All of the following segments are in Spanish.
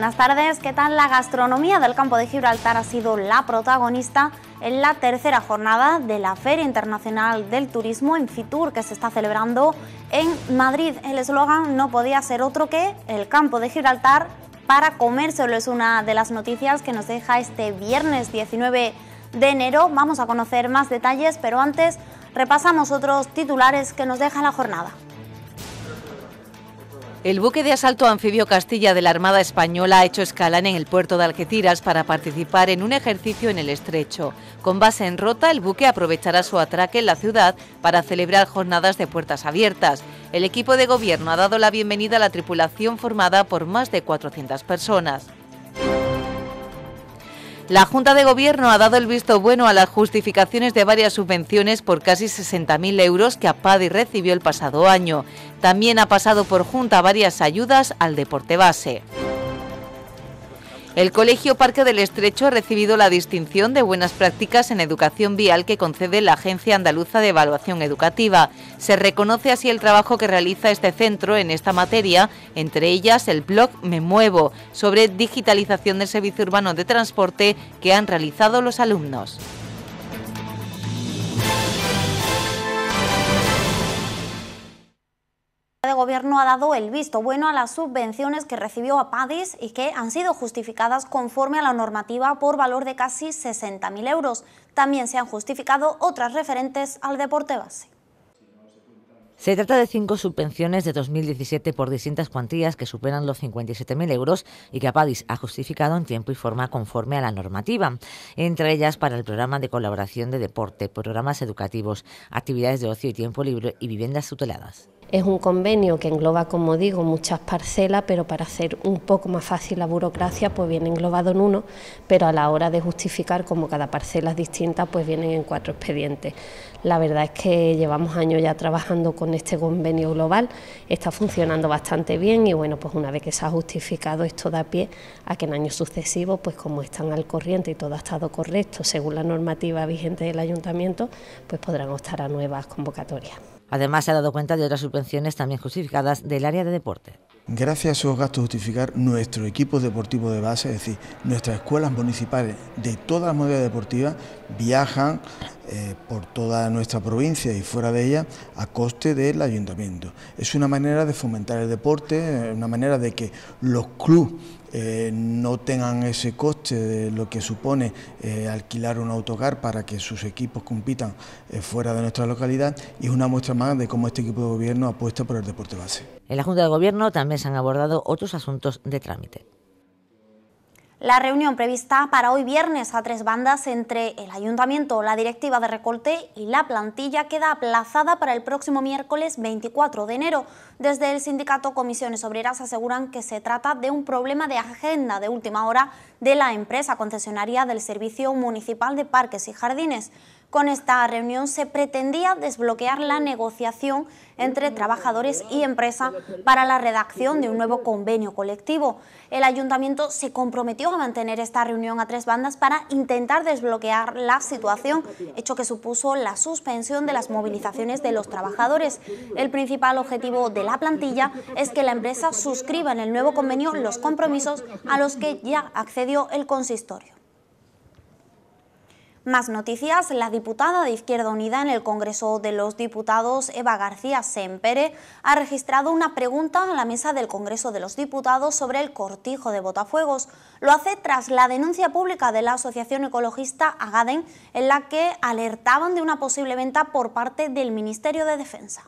buenas tardes. ¿Qué tal? La gastronomía del campo de Gibraltar ha sido la protagonista en la tercera jornada de la Feria Internacional del Turismo en Fitur que se está celebrando en Madrid. El eslogan no podía ser otro que el campo de Gibraltar para Solo Es una de las noticias que nos deja este viernes 19 de enero. Vamos a conocer más detalles, pero antes repasamos otros titulares que nos deja la jornada. El buque de asalto anfibio Castilla de la Armada Española ha hecho escala en el puerto de Algeciras para participar en un ejercicio en el estrecho. Con base en Rota, el buque aprovechará su atraque en la ciudad para celebrar jornadas de puertas abiertas. El equipo de gobierno ha dado la bienvenida a la tripulación formada por más de 400 personas. La Junta de Gobierno ha dado el visto bueno a las justificaciones de varias subvenciones por casi 60.000 euros que APADI recibió el pasado año. También ha pasado por Junta varias ayudas al deporte base. El Colegio Parque del Estrecho ha recibido la distinción de Buenas Prácticas en Educación Vial que concede la Agencia Andaluza de Evaluación Educativa. Se reconoce así el trabajo que realiza este centro en esta materia, entre ellas el blog Me Muevo, sobre digitalización del servicio urbano de transporte que han realizado los alumnos. Gobierno ha dado el visto bueno a las subvenciones que recibió a Padis y que han sido justificadas conforme a la normativa por valor de casi 60.000 euros. También se han justificado otras referentes al deporte base. Se trata de cinco subvenciones de 2017 por distintas cuantías que superan los 57.000 euros y que Apadis ha justificado en tiempo y forma conforme a la normativa, entre ellas para el programa de colaboración de deporte, programas educativos, actividades de ocio y tiempo libre y viviendas tuteladas. Es un convenio que engloba, como digo, muchas parcelas, pero para hacer un poco más fácil la burocracia, pues viene englobado en uno, pero a la hora de justificar, como cada parcela es distinta, pues vienen en cuatro expedientes. La verdad es que llevamos años ya trabajando con este convenio global, está funcionando bastante bien y bueno, pues una vez que se ha justificado esto da pie a que en años sucesivos, pues como están al corriente y todo ha estado correcto según la normativa vigente del ayuntamiento, pues podrán optar a nuevas convocatorias. Además, se ha dado cuenta de otras subvenciones también justificadas del área de deporte. Gracias a esos gastos justificar nuestro equipo deportivo de base, es decir, nuestras escuelas municipales de todas las modalidades deportivas viajan eh, por toda nuestra provincia y fuera de ella a coste del ayuntamiento. Es una manera de fomentar el deporte, eh, una manera de que los clubes eh, no tengan ese coste de lo que supone eh, alquilar un autocar para que sus equipos compitan eh, fuera de nuestra localidad y es una muestra más de cómo este equipo de gobierno apuesta por el deporte base. En la Junta de Gobierno también se han abordado otros asuntos de trámite. La reunión prevista para hoy viernes a tres bandas entre el ayuntamiento, la directiva de Recolte y la plantilla queda aplazada para el próximo miércoles 24 de enero. Desde el sindicato Comisiones Obreras aseguran que se trata de un problema de agenda de última hora de la empresa concesionaria del Servicio Municipal de Parques y Jardines. Con esta reunión se pretendía desbloquear la negociación entre trabajadores y empresa para la redacción de un nuevo convenio colectivo. El ayuntamiento se comprometió a mantener esta reunión a tres bandas para intentar desbloquear la situación, hecho que supuso la suspensión de las movilizaciones de los trabajadores. El principal objetivo de la plantilla es que la empresa suscriba en el nuevo convenio los compromisos a los que ya accedió el consistorio. Más noticias, la diputada de Izquierda Unida en el Congreso de los Diputados, Eva García Sempere, ha registrado una pregunta a la mesa del Congreso de los Diputados sobre el cortijo de Botafuegos. Lo hace tras la denuncia pública de la Asociación Ecologista Agaden, en la que alertaban de una posible venta por parte del Ministerio de Defensa.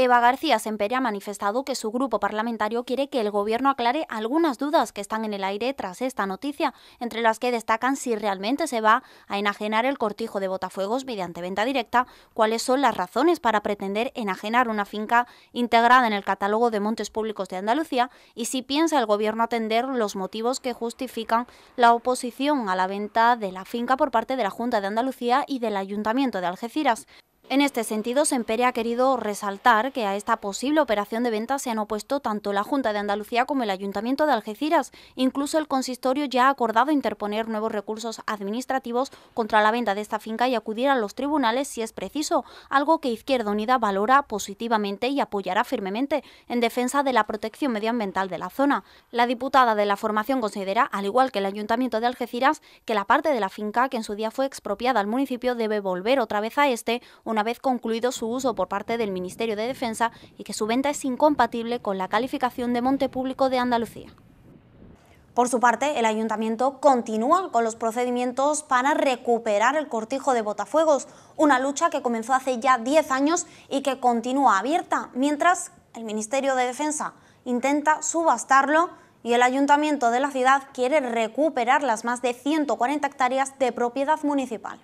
Eva García Semperi ha manifestado que su grupo parlamentario quiere que el Gobierno aclare algunas dudas que están en el aire tras esta noticia, entre las que destacan si realmente se va a enajenar el cortijo de Botafuegos mediante venta directa, cuáles son las razones para pretender enajenar una finca integrada en el catálogo de montes públicos de Andalucía y si piensa el Gobierno atender los motivos que justifican la oposición a la venta de la finca por parte de la Junta de Andalucía y del Ayuntamiento de Algeciras. En este sentido, Sempere ha querido resaltar que a esta posible operación de venta se han opuesto tanto la Junta de Andalucía como el Ayuntamiento de Algeciras. Incluso el consistorio ya ha acordado interponer nuevos recursos administrativos contra la venta de esta finca y acudir a los tribunales si es preciso, algo que Izquierda Unida valora positivamente y apoyará firmemente en defensa de la protección medioambiental de la zona. La diputada de la formación considera, al igual que el Ayuntamiento de Algeciras, que la parte de la finca que en su día fue expropiada al municipio debe volver otra vez a este, una una vez concluido su uso por parte del Ministerio de Defensa y que su venta es incompatible con la calificación de monte público de Andalucía. Por su parte, el ayuntamiento continúa con los procedimientos para recuperar el cortijo de Botafuegos, una lucha que comenzó hace ya 10 años y que continúa abierta, mientras el Ministerio de Defensa intenta subastarlo y el ayuntamiento de la ciudad quiere recuperar las más de 140 hectáreas de propiedad municipal.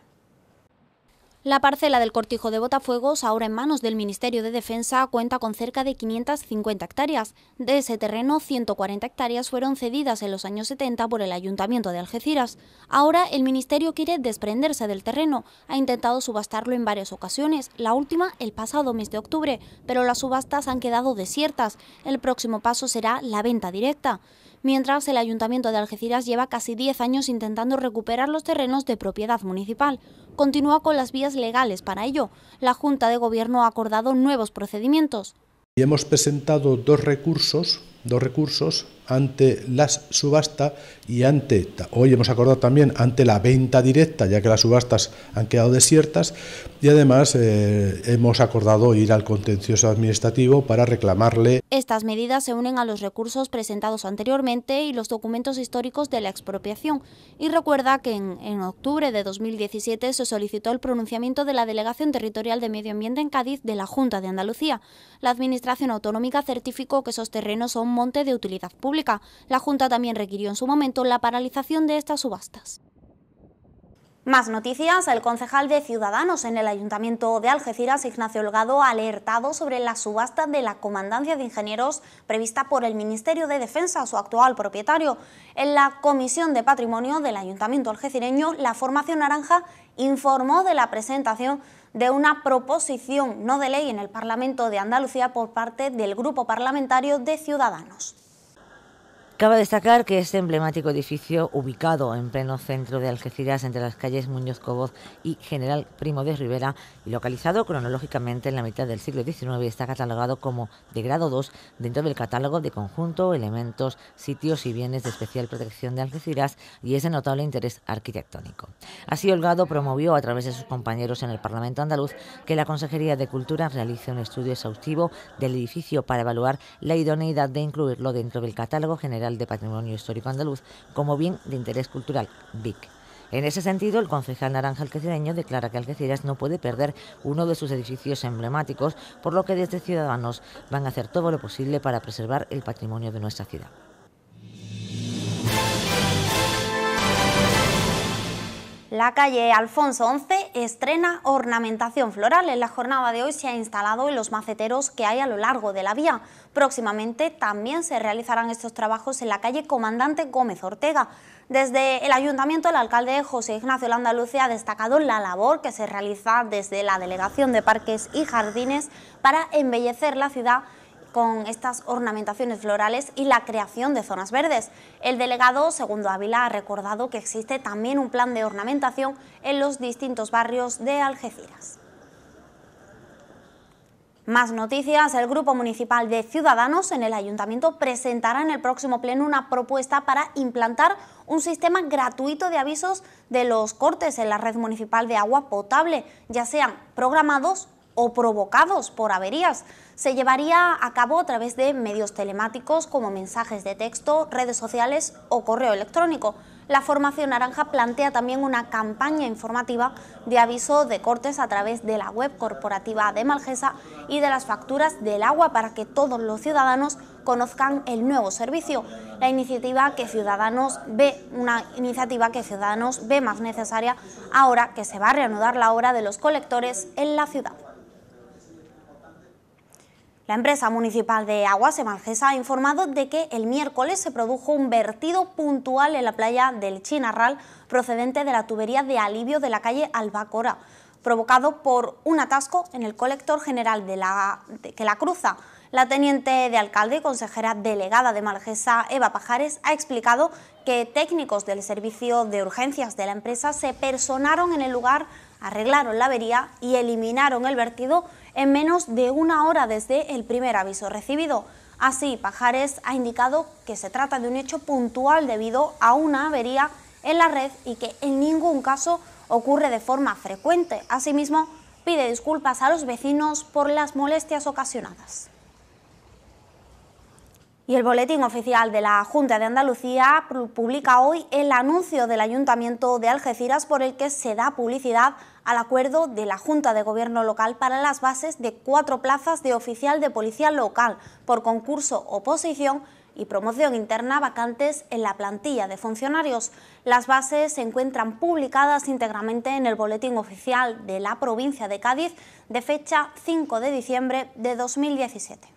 La parcela del Cortijo de Botafuegos, ahora en manos del Ministerio de Defensa, cuenta con cerca de 550 hectáreas. De ese terreno, 140 hectáreas fueron cedidas en los años 70 por el Ayuntamiento de Algeciras. Ahora, el Ministerio quiere desprenderse del terreno. Ha intentado subastarlo en varias ocasiones, la última el pasado mes de octubre, pero las subastas han quedado desiertas. El próximo paso será la venta directa mientras el Ayuntamiento de Algeciras lleva casi 10 años intentando recuperar los terrenos de propiedad municipal. Continúa con las vías legales para ello. La Junta de Gobierno ha acordado nuevos procedimientos. Y hemos presentado dos recursos dos recursos ante las subasta y ante, hoy hemos acordado también, ante la venta directa, ya que las subastas han quedado desiertas, y además eh, hemos acordado ir al contencioso administrativo para reclamarle. Estas medidas se unen a los recursos presentados anteriormente y los documentos históricos de la expropiación, y recuerda que en, en octubre de 2017 se solicitó el pronunciamiento de la Delegación Territorial de Medio Ambiente en Cádiz de la Junta de Andalucía. La Administración Autonómica certificó que esos terrenos son monte de utilidad pública. La Junta también requirió en su momento la paralización de estas subastas. Más noticias. El concejal de Ciudadanos en el Ayuntamiento de Algeciras, Ignacio Holgado, ha alertado sobre la subasta de la Comandancia de Ingenieros prevista por el Ministerio de Defensa, su actual propietario. En la Comisión de Patrimonio del Ayuntamiento algecireño, la Formación Naranja informó de la presentación de una proposición no de ley en el Parlamento de Andalucía por parte del Grupo Parlamentario de Ciudadanos a destacar que este emblemático edificio, ubicado en pleno centro de Algeciras, entre las calles Muñoz Coboz y General Primo de Rivera, y localizado cronológicamente en la mitad del siglo XIX, está catalogado como de grado 2 dentro del catálogo de conjunto, elementos, sitios y bienes de especial protección de Algeciras y es de notable interés arquitectónico. Así, Holgado promovió a través de sus compañeros en el Parlamento andaluz que la Consejería de Cultura realice un estudio exhaustivo del edificio para evaluar la idoneidad de incluirlo dentro del catálogo general de Patrimonio Histórico Andaluz como bien de interés cultural, BIC. En ese sentido, el concejal naranja alquecideño declara que Algeciras no puede perder uno de sus edificios emblemáticos, por lo que desde Ciudadanos van a hacer todo lo posible para preservar el patrimonio de nuestra ciudad. La calle Alfonso 11 estrena ornamentación floral. En la jornada de hoy se ha instalado en los maceteros que hay a lo largo de la vía. Próximamente también se realizarán estos trabajos en la calle Comandante Gómez Ortega. Desde el Ayuntamiento, el alcalde José Ignacio Landaluce ha destacado la labor que se realiza desde la Delegación de Parques y Jardines para embellecer la ciudad con estas ornamentaciones florales y la creación de zonas verdes. El delegado Segundo Ávila ha recordado que existe también un plan de ornamentación en los distintos barrios de Algeciras. Más noticias, el Grupo Municipal de Ciudadanos en el Ayuntamiento presentará en el próximo pleno una propuesta para implantar un sistema gratuito de avisos de los cortes en la red municipal de agua potable, ya sean programados o provocados por averías. Se llevaría a cabo a través de medios telemáticos como mensajes de texto, redes sociales o correo electrónico. La Formación Naranja plantea también una campaña informativa de aviso de cortes a través de la web corporativa de Malgesa y de las facturas del agua para que todos los ciudadanos conozcan el nuevo servicio. La iniciativa que Ciudadanos ve, una iniciativa que Ciudadanos ve más necesaria ahora que se va a reanudar la obra de los colectores en la ciudad. La empresa municipal de Aguas, Malgesa ha informado de que el miércoles se produjo un vertido puntual en la playa del Chinarral procedente de la tubería de alivio de la calle Albacora, provocado por un atasco en el colector general que la cruza. La teniente de alcalde y consejera delegada de Malgesa, Eva Pajares, ha explicado que técnicos del servicio de urgencias de la empresa se personaron en el lugar, arreglaron la avería y eliminaron el vertido en menos de una hora desde el primer aviso recibido. Así, Pajares ha indicado que se trata de un hecho puntual debido a una avería en la red y que en ningún caso ocurre de forma frecuente. Asimismo, pide disculpas a los vecinos por las molestias ocasionadas. Y el Boletín Oficial de la Junta de Andalucía publica hoy el anuncio del Ayuntamiento de Algeciras por el que se da publicidad al acuerdo de la Junta de Gobierno Local para las bases de cuatro plazas de oficial de policía local por concurso oposición y promoción interna vacantes en la plantilla de funcionarios. Las bases se encuentran publicadas íntegramente en el Boletín Oficial de la Provincia de Cádiz de fecha 5 de diciembre de 2017.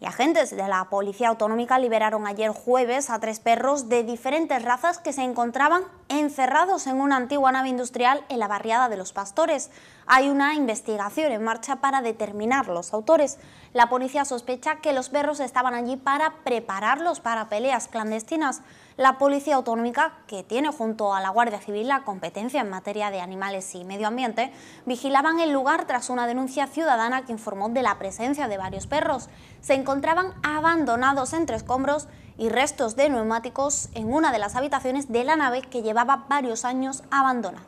Y agentes de la Policía Autonómica liberaron ayer jueves a tres perros de diferentes razas que se encontraban encerrados en una antigua nave industrial en la barriada de los pastores. Hay una investigación en marcha para determinar los autores. La policía sospecha que los perros estaban allí para prepararlos para peleas clandestinas la Policía Autonómica, que tiene junto a la Guardia Civil la competencia en materia de animales y medio ambiente, vigilaban el lugar tras una denuncia ciudadana que informó de la presencia de varios perros. Se encontraban abandonados entre escombros y restos de neumáticos en una de las habitaciones de la nave que llevaba varios años abandonada.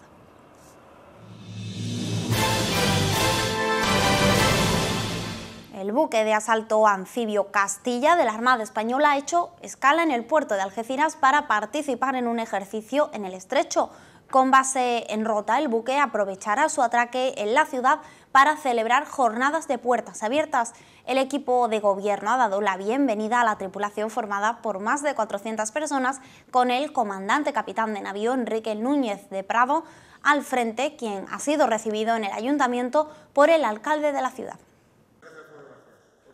El buque de asalto anfibio Castilla de la Armada Española ha hecho escala en el puerto de Algeciras para participar en un ejercicio en el estrecho. Con base en Rota, el buque aprovechará su atraque en la ciudad para celebrar jornadas de puertas abiertas. El equipo de gobierno ha dado la bienvenida a la tripulación formada por más de 400 personas, con el comandante capitán de navío Enrique Núñez de Prado al frente, quien ha sido recibido en el ayuntamiento por el alcalde de la ciudad.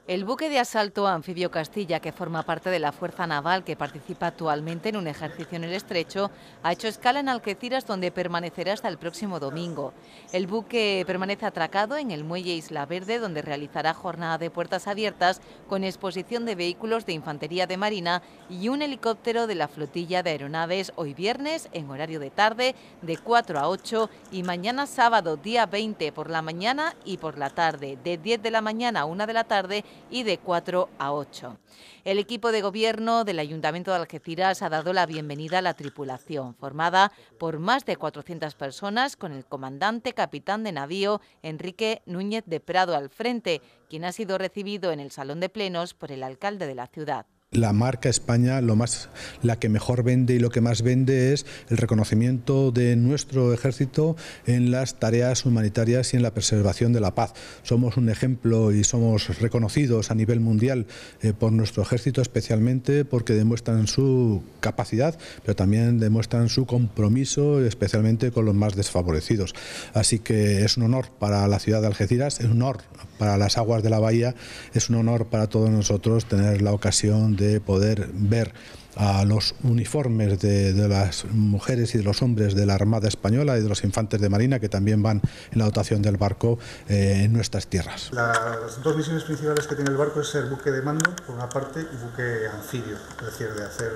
El buque de asalto anfibio Castilla, que forma parte de la Fuerza Naval que participa actualmente en un ejercicio en el estrecho, ha hecho escala en Algeciras, donde permanecerá hasta el próximo domingo. El buque permanece atracado en el muelle Isla Verde, donde realizará jornada de puertas abiertas con exposición de vehículos de infantería de marina y un helicóptero de la flotilla de aeronaves hoy viernes en horario de tarde de 4 a 8 y mañana sábado día 20 por la mañana y por la tarde de 10 de la mañana a 1 de la tarde y de 4 a 8. El equipo de gobierno del Ayuntamiento de Algeciras ha dado la bienvenida a la tripulación, formada por más de 400 personas con el comandante capitán de navío Enrique Núñez de Prado al frente, quien ha sido recibido en el Salón de Plenos por el alcalde de la ciudad. La marca España, lo más, la que mejor vende y lo que más vende es el reconocimiento de nuestro ejército en las tareas humanitarias y en la preservación de la paz. Somos un ejemplo y somos reconocidos a nivel mundial eh, por nuestro ejército, especialmente porque demuestran su capacidad, pero también demuestran su compromiso, especialmente con los más desfavorecidos. Así que es un honor para la ciudad de Algeciras, es un honor para las aguas de la bahía, es un honor para todos nosotros tener la ocasión de poder ver a los uniformes de, de, las mujeres y de los hombres de la Armada Española y de los infantes de Marina que también van en la dotación del barco eh, en nuestras tierras. Las dos misiones principales que tiene el barco es ser buque de mando, por una parte, y buque anfibio, es decir, de hacer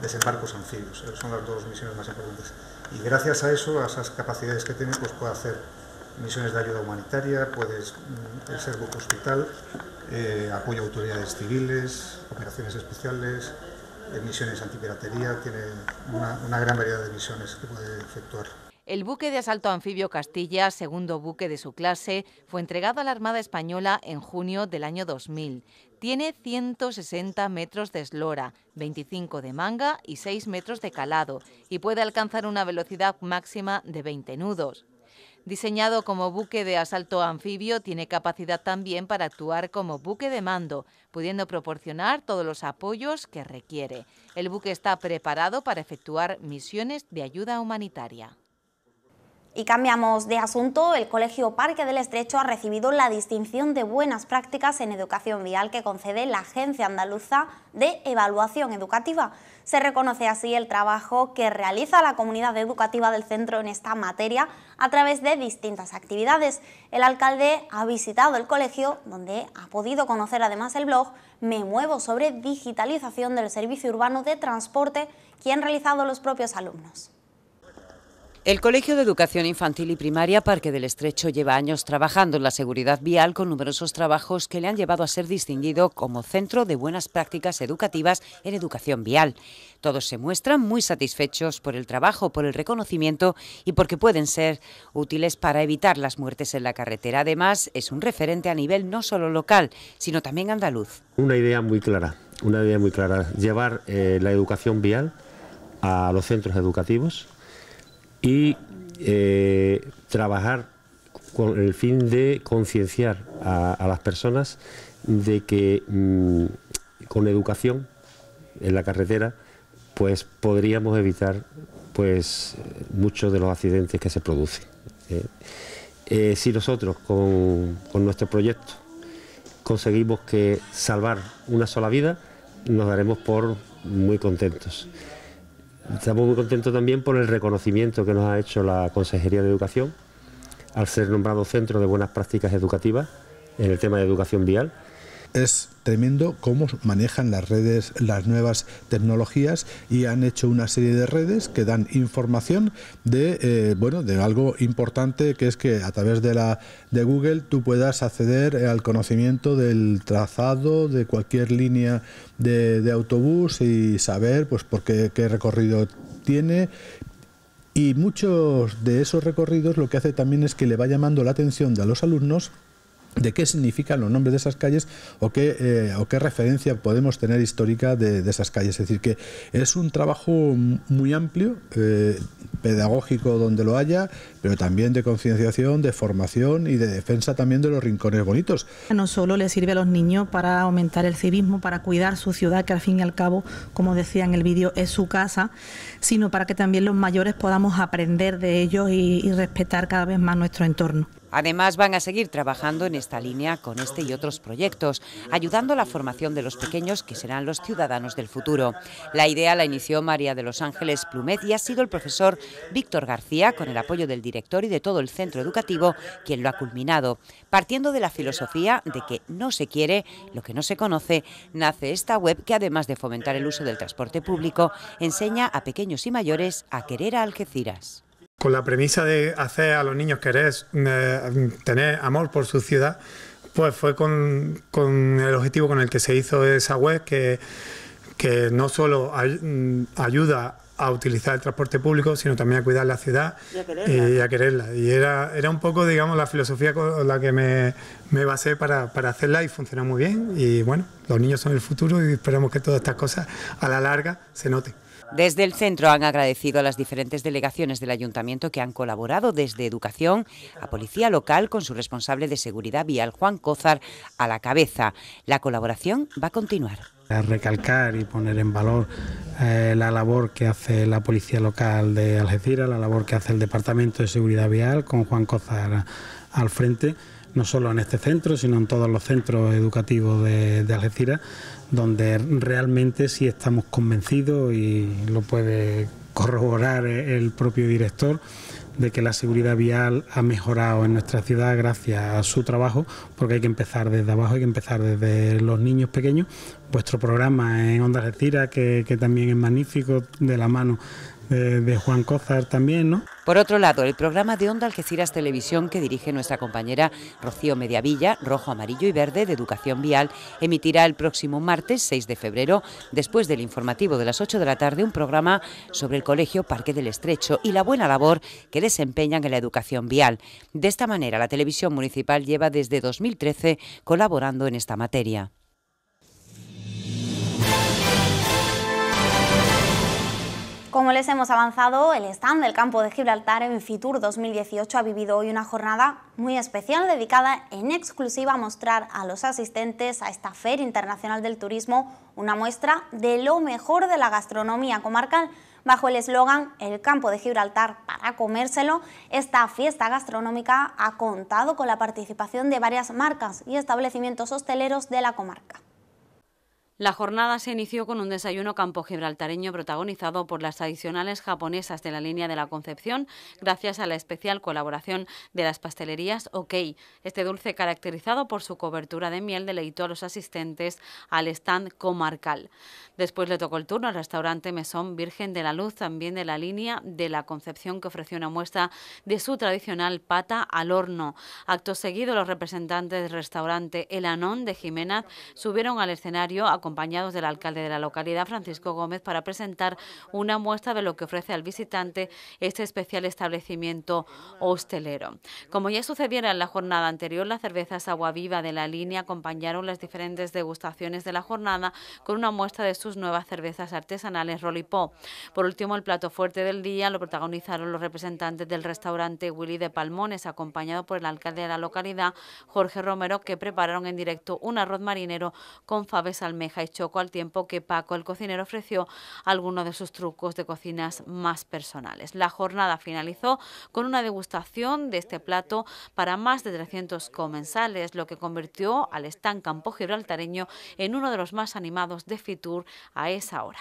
desembarcos anfibios. Eh, son las dos misiones más importantes. Y gracias a eso, a esas capacidades que tiene, pues puede hacer misiones de ayuda humanitaria, puede mm, ser buque hospital, eh, Apoya autoridades civiles, operaciones especiales, eh, misiones antipiratería, tiene una, una gran variedad de misiones que puede efectuar. El buque de asalto anfibio Castilla, segundo buque de su clase, fue entregado a la Armada Española en junio del año 2000. Tiene 160 metros de eslora, 25 de manga y 6 metros de calado, y puede alcanzar una velocidad máxima de 20 nudos. Diseñado como buque de asalto anfibio, tiene capacidad también para actuar como buque de mando, pudiendo proporcionar todos los apoyos que requiere. El buque está preparado para efectuar misiones de ayuda humanitaria. Y cambiamos de asunto. El Colegio Parque del Estrecho ha recibido la distinción de buenas prácticas en educación vial que concede la Agencia Andaluza de Evaluación Educativa. Se reconoce así el trabajo que realiza la comunidad educativa del centro en esta materia a través de distintas actividades. El alcalde ha visitado el colegio, donde ha podido conocer además el blog Me Muevo sobre digitalización del servicio urbano de transporte, que han realizado los propios alumnos. El Colegio de Educación Infantil y Primaria Parque del Estrecho lleva años trabajando en la seguridad vial con numerosos trabajos que le han llevado a ser distinguido como Centro de Buenas Prácticas Educativas en Educación Vial. Todos se muestran muy satisfechos por el trabajo, por el reconocimiento y porque pueden ser útiles para evitar las muertes en la carretera. Además, es un referente a nivel no solo local, sino también andaluz. Una idea muy clara, una idea muy clara, llevar eh, la educación vial a los centros educativos y eh, trabajar con el fin de concienciar a, las personas de que mm, con educación en la carretera pues podríamos evitar pues muchos de los accidentes que se producen. ¿eh? Eh, si nosotros con, con nuestro proyecto conseguimos que salvar una sola vida, nos daremos por muy contentos. Estamos muy contentos también por el reconocimiento que nos ha hecho la Consejería de Educación al ser nombrado Centro de Buenas Prácticas Educativas en el tema de educación vial. Es tremendo cómo manejan las redes, las nuevas tecnologías y han hecho una serie de redes que dan información de eh, bueno de algo importante que es que a través de la de Google tú puedas acceder al conocimiento del trazado de cualquier línea de, autobús y saber pues por qué, qué recorrido tiene y muchos de esos recorridos lo que hace también es que le va llamando la atención de a los alumnos de qué significan los nombres de esas calles o qué, eh, o qué referencia podemos tener histórica de, esas calles. Es decir, que es un trabajo muy amplio, eh, pedagógico donde lo haya, pero también de concienciación, de formación y de defensa también de los rincones bonitos. No solo le sirve a los niños para aumentar el civismo, para cuidar su ciudad, que al fin y al cabo, como decía en el vídeo, es su casa, sino para que también los mayores podamos aprender de ellos y respetar cada vez más nuestro entorno. Además, van a seguir trabajando en esta línea con este y otros proyectos, ayudando a la formación de los pequeños que serán los ciudadanos del futuro. La idea la inició María de los Ángeles Plumet y ha sido el profesor Víctor García, con el apoyo del director y de todo el centro educativo, quien lo ha culminado, partiendo de la filosofía de que no se quiere lo que no se conoce, nace esta web que además de fomentar el uso del transporte público, enseña a pequeños y mayores a querer a Algeciras con la premisa de hacer a los niños querer eh, tener amor por su ciudad, pues fue con, el objetivo con el que se hizo esa web, que, que no solo mm, ayuda a utilizar el transporte público, sino también a cuidar la ciudad y a quererla. Y, era, era un poco, digamos, la filosofía con la que me, basé para, para, hacerla y funcionó muy bien. Y bueno, los niños son el futuro y esperamos que todas estas cosas a la larga se noten. Desde el centro han agradecido a las diferentes delegaciones del Ayuntamiento que han colaborado desde Educación a Policía Local con su responsable de Seguridad Vial, Juan Cózar, a la cabeza. La colaboración va a continuar. recalcar y poner en valor eh, la labor que hace la Policía Local de Algeciras, la labor que hace el Departamento de Seguridad Vial con Juan Cózar al frente no solo en este centro, sino en todos los centros educativos de, Algeciras, donde realmente sí estamos convencidos y lo puede corroborar el propio director de que la seguridad vial ha mejorado en nuestra ciudad gracias a su trabajo, porque hay que empezar desde abajo, hay que empezar desde los niños pequeños. Vuestro programa en Onda Algeciras que, que también es magnífico, de la mano eh, de, Juan Cózar también, ¿no? Por otro lado, el programa de Onda Algeciras Televisión que dirige nuestra compañera Rocío Mediavilla, rojo, amarillo y verde de Educación Vial, emitirá el próximo martes 6 de febrero, después del informativo de las 8 de la tarde, un programa sobre el Colegio Parque del Estrecho y la buena labor que desempeñan en la educación vial. De esta manera, la televisión municipal lleva desde 2013 colaborando en esta materia. Como les hemos avanzado, el stand del campo de Gibraltar en Fitur 2018 ha vivido hoy una jornada muy especial dedicada en exclusiva a mostrar a los asistentes a esta Feria Internacional del Turismo una muestra de lo mejor de la gastronomía comarcal bajo el eslogan El campo de Gibraltar para comérselo, esta fiesta gastronómica ha contado con la participación de varias marcas y establecimientos hosteleros de la comarca. La jornada se inició con un desayuno campo gibraltareño protagonizado por las tradicionales japonesas de la línea de la Concepción, gracias a la especial colaboración de las pastelerías OK. Este dulce, caracterizado por su cobertura de miel, deleitó a los asistentes al stand comarcal. Después le tocó el turno al restaurante Mesón Virgen de la Luz, también de la línea de la Concepción, que ofreció una muestra de su tradicional pata al horno. Acto seguido, los representantes del restaurante El Anón de Jiménez subieron al escenario a acompañados del alcalde de la localidad, Francisco Gómez, para presentar una muestra de lo que ofrece al visitante este especial establecimiento hostelero. Como ya sucediera en la jornada anterior, las cervezas agua viva de la línea acompañaron las diferentes degustaciones de la jornada con una muestra de sus nuevas cervezas artesanales Rolipó. Por último, el plato fuerte del día lo protagonizaron los representantes del restaurante Willy de Palmones, acompañado por el alcalde de la localidad, Jorge Romero, que prepararon en directo un arroz marinero con faves almeja y Choco al tiempo que Paco el cocinero ofreció algunos de sus trucos de cocinas más personales. La jornada finalizó con una degustación de este plato para más de 300 comensales, lo que convirtió al stand Campo Gibraltareño en uno de los más animados de Fitur a esa hora.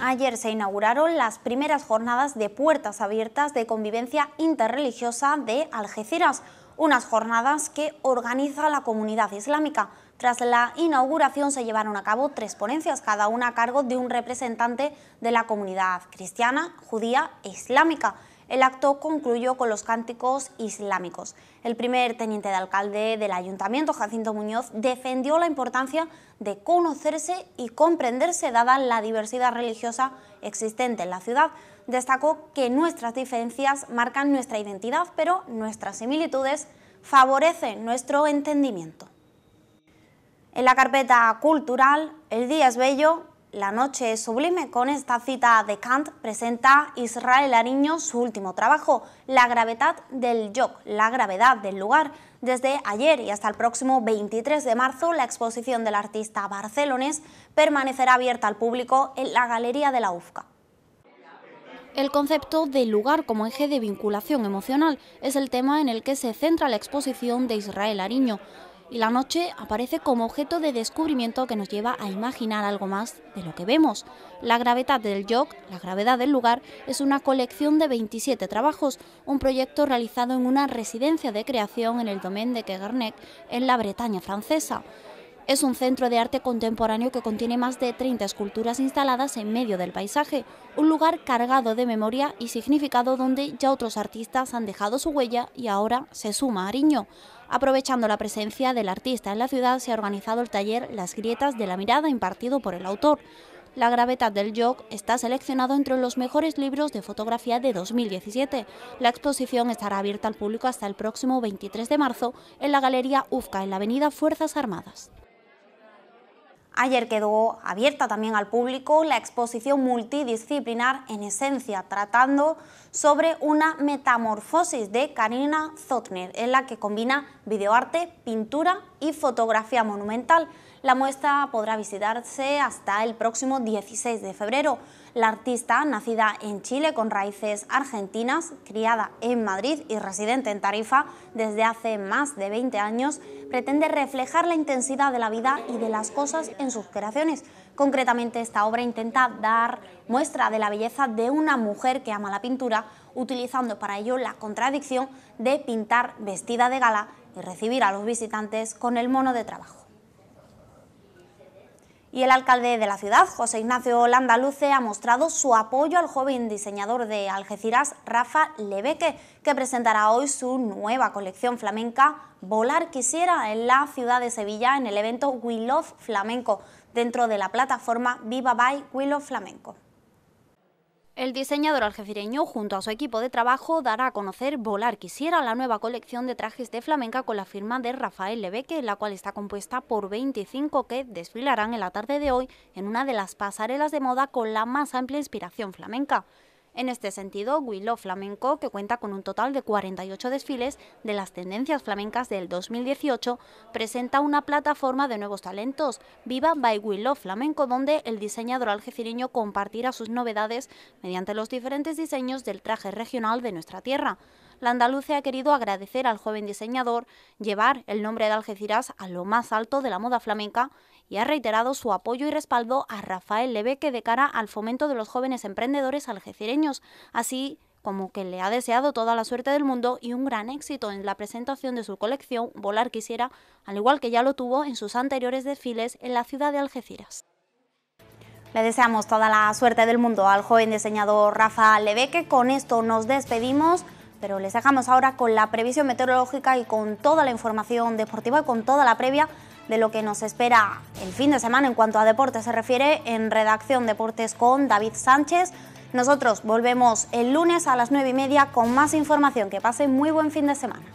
Ayer se inauguraron las primeras jornadas de puertas abiertas de convivencia interreligiosa de Algeciras, unas jornadas que organiza la comunidad islámica. Tras la inauguración se llevaron a cabo tres ponencias, cada una a cargo de un representante de la comunidad cristiana, judía e islámica. El acto concluyó con los cánticos islámicos. El primer teniente de alcalde del ayuntamiento, Jacinto Muñoz, defendió la importancia de conocerse y comprenderse dada la diversidad religiosa existente en la ciudad destacó que nuestras diferencias marcan nuestra identidad, pero nuestras similitudes favorecen nuestro entendimiento. En la carpeta cultural, El día es bello, La noche es sublime, con esta cita de Kant presenta Israel Ariño su último trabajo, La gravedad del yok, la gravedad del lugar. Desde ayer y hasta el próximo 23 de marzo, la exposición del artista barcelonés permanecerá abierta al público en la Galería de la UFCA. El concepto del lugar como eje de vinculación emocional es el tema en el que se centra la exposición de Israel Ariño. Y la noche aparece como objeto de descubrimiento que nos lleva a imaginar algo más de lo que vemos. La gravedad del Yog, la gravedad del lugar, es una colección de 27 trabajos, un proyecto realizado en una residencia de creación en el Domaine de Kegarnec, en la Bretaña francesa. Es un centro de arte contemporáneo que contiene más de 30 esculturas instaladas en medio del paisaje, un lugar cargado de memoria y significado donde ya otros artistas han dejado su huella y ahora se suma Ariño. Aprovechando la presencia del artista en la ciudad, se ha organizado el taller Las grietas de la mirada impartido por el autor. La gravedad del Jog está seleccionado entre los mejores libros de fotografía de 2017. La exposición estará abierta al público hasta el próximo 23 de marzo en la Galería UFCA en la Avenida Fuerzas Armadas. Ayer quedó abierta también al público la exposición multidisciplinar en esencia, tratando sobre una metamorfosis de Karina Zotner, en la que combina videoarte, pintura y fotografía monumental. La muestra podrá visitarse hasta el próximo 16 de febrero. La artista, nacida en Chile con raíces argentinas, criada en Madrid y residente en Tarifa desde hace más de 20 años, pretende reflejar la intensidad de la vida y de las cosas en sus creaciones Concretamente, esta obra intenta dar muestra de la belleza de una mujer que ama la pintura, utilizando para ello la contradicción de pintar vestida de gala y recibir a los visitantes con el mono de trabajo. Y el alcalde de la ciudad, José Ignacio Landaluce, ha mostrado su apoyo al joven diseñador de Algeciras, Rafa Lebeque, que presentará hoy su nueva colección flamenca Volar Quisiera en la ciudad de Sevilla en el evento We Love Flamenco dentro de la plataforma Viva by Willow Flamenco. El diseñador algecireño, junto a su equipo de trabajo, dará a conocer Volar Quisiera, la nueva colección de trajes de flamenca con la firma de Rafael Lebeque, la cual está compuesta por 25 que desfilarán en la tarde de hoy en una de las pasarelas de moda con la más amplia inspiración flamenca. En este sentido, Willow Flamenco, que cuenta con un total de 48 desfiles de las tendencias flamencas del 2018, presenta una plataforma de nuevos talentos, Viva by Willow Flamenco, donde el diseñador algecireño compartirá sus novedades mediante los diferentes diseños del traje regional de nuestra tierra la Andalucía ha querido agradecer al joven diseñador llevar el nombre de Algeciras a lo más alto de la moda flamenca y ha reiterado su apoyo y respaldo a Rafael Lebeque de cara al fomento de los jóvenes emprendedores algecireños, así como que le ha deseado toda la suerte del mundo y un gran éxito en la presentación de su colección Volar Quisiera, al igual que ya lo tuvo en sus anteriores desfiles en la ciudad de Algeciras. Le deseamos toda la suerte del mundo al joven diseñador Rafael Lebeque. Con esto nos despedimos pero les dejamos ahora con la previsión meteorológica y con toda la información deportiva y con toda la previa de lo que nos espera el fin de semana en cuanto a deportes se refiere en Redacción Deportes con David Sánchez. Nosotros volvemos el lunes a las 9 y media con más información. Que pasen muy buen fin de semana.